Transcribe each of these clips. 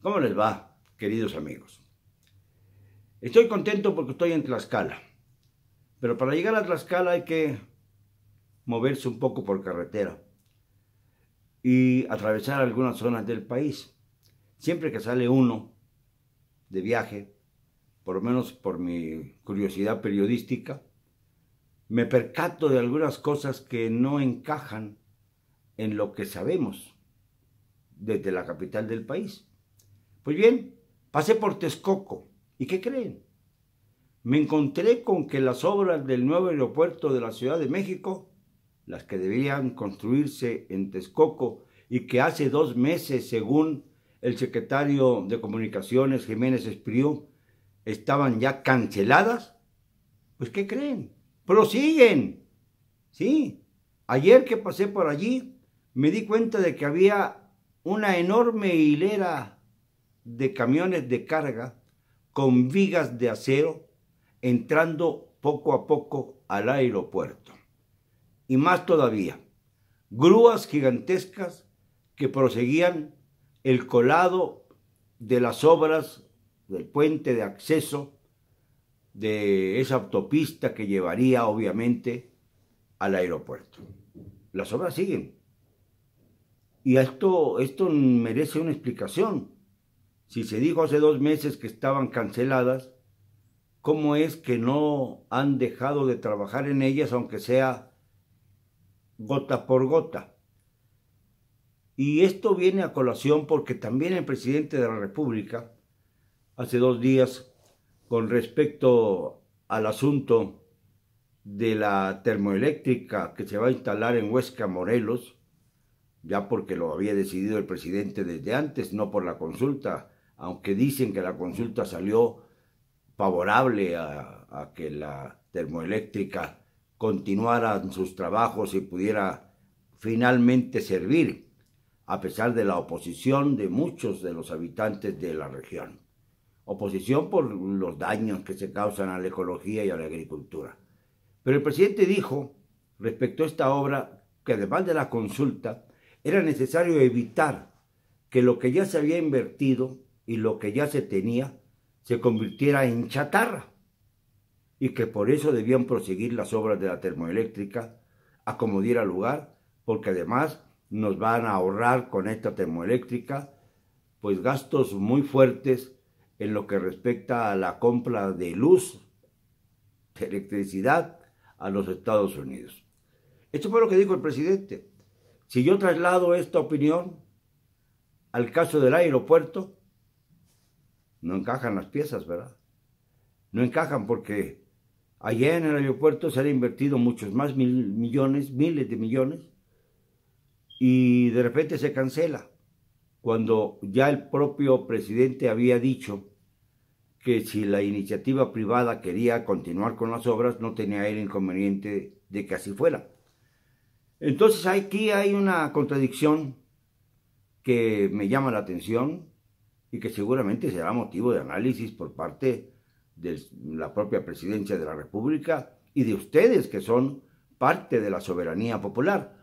¿Cómo les va, queridos amigos? Estoy contento porque estoy en Tlaxcala, pero para llegar a Tlaxcala hay que moverse un poco por carretera y atravesar algunas zonas del país. Siempre que sale uno de viaje, por lo menos por mi curiosidad periodística, me percato de algunas cosas que no encajan en lo que sabemos desde la capital del país. Pues bien, pasé por Texcoco. ¿Y qué creen? Me encontré con que las obras del nuevo aeropuerto de la Ciudad de México, las que debían construirse en Texcoco y que hace dos meses, según el secretario de Comunicaciones Jiménez Espriu, estaban ya canceladas, pues ¿qué creen? Prosiguen. Sí, ayer que pasé por allí, me di cuenta de que había una enorme hilera de camiones de carga con vigas de acero entrando poco a poco al aeropuerto. Y más todavía, grúas gigantescas que proseguían el colado de las obras del puente de acceso de esa autopista que llevaría obviamente al aeropuerto. Las obras siguen. Y esto, esto merece una explicación si se dijo hace dos meses que estaban canceladas, ¿cómo es que no han dejado de trabajar en ellas, aunque sea gota por gota? Y esto viene a colación porque también el presidente de la República, hace dos días, con respecto al asunto de la termoeléctrica que se va a instalar en Huesca, Morelos, ya porque lo había decidido el presidente desde antes, no por la consulta aunque dicen que la consulta salió favorable a, que la termoeléctrica continuara sus trabajos y pudiera finalmente servir, a pesar de la oposición de muchos de los habitantes de la región. Oposición por los daños que se causan a la ecología y a la agricultura. Pero el presidente dijo, respecto a esta obra, que además de la consulta, era necesario evitar que lo que ya se había invertido y lo que ya se tenía se convirtiera en chatarra y que por eso debían proseguir las obras de la termoeléctrica a como diera lugar, porque además nos van a ahorrar con esta termoeléctrica pues gastos muy fuertes en lo que respecta a la compra de luz, de electricidad a los Estados Unidos. Esto fue lo que dijo el presidente. Si yo traslado esta opinión al caso del aeropuerto, no encajan las piezas, ¿verdad? No encajan porque allá en el aeropuerto se han invertido muchos más millones, miles de millones, y de repente se cancela, cuando ya el propio presidente había dicho que si la iniciativa privada quería continuar con las obras, no tenía el inconveniente de que así fuera. Entonces aquí hay una contradicción que me llama la atención y que seguramente será motivo de análisis por parte de la propia presidencia de la República y de ustedes que son parte de la soberanía popular,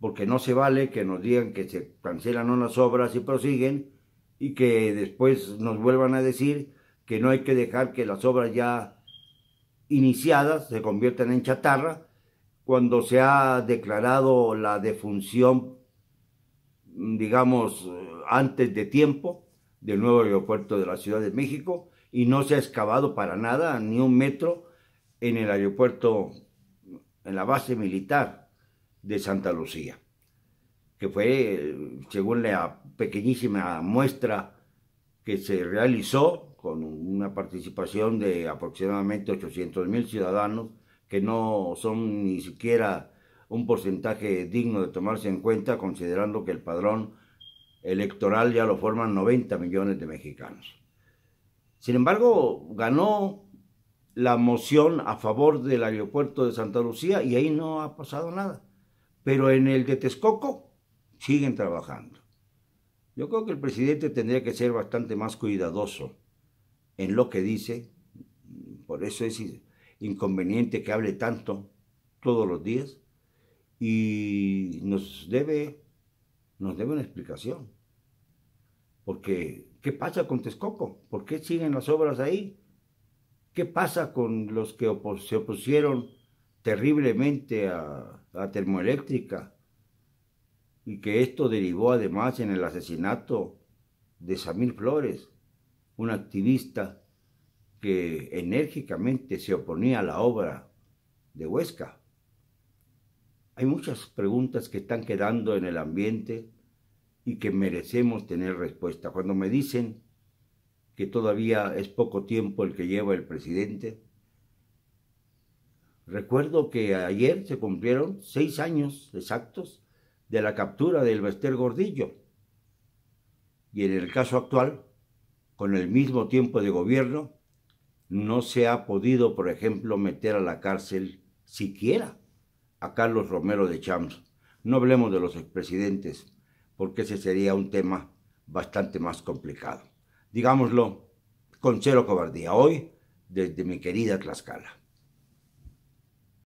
porque no se vale que nos digan que se cancelan unas obras y prosiguen y que después nos vuelvan a decir que no hay que dejar que las obras ya iniciadas se conviertan en chatarra cuando se ha declarado la defunción, digamos, antes de tiempo del nuevo aeropuerto de la Ciudad de México y no se ha excavado para nada ni un metro en el aeropuerto, en la base militar de Santa Lucía, que fue, según la pequeñísima muestra que se realizó, con una participación de aproximadamente 800 mil ciudadanos, que no son ni siquiera un porcentaje digno de tomarse en cuenta, considerando que el padrón electoral ya lo forman 90 millones de mexicanos. Sin embargo, ganó la moción a favor del aeropuerto de Santa Lucía y ahí no ha pasado nada. Pero en el de Texcoco siguen trabajando. Yo creo que el presidente tendría que ser bastante más cuidadoso en lo que dice. Por eso es inconveniente que hable tanto todos los días. Y nos debe nos debe una explicación. Porque, ¿qué pasa con Texcoco? ¿Por qué siguen las obras ahí? ¿Qué pasa con los que se opusieron terriblemente a la termoeléctrica? Y que esto derivó además en el asesinato de Samir Flores, un activista que enérgicamente se oponía a la obra de Huesca. Hay muchas preguntas que están quedando en el ambiente y que merecemos tener respuesta. Cuando me dicen que todavía es poco tiempo el que lleva el presidente, recuerdo que ayer se cumplieron seis años exactos de la captura del Bester Gordillo. Y en el caso actual, con el mismo tiempo de gobierno, no se ha podido, por ejemplo, meter a la cárcel siquiera a Carlos Romero de Champs. No hablemos de los expresidentes, porque ese sería un tema bastante más complicado. Digámoslo con cero cobardía. Hoy, desde mi querida Tlaxcala.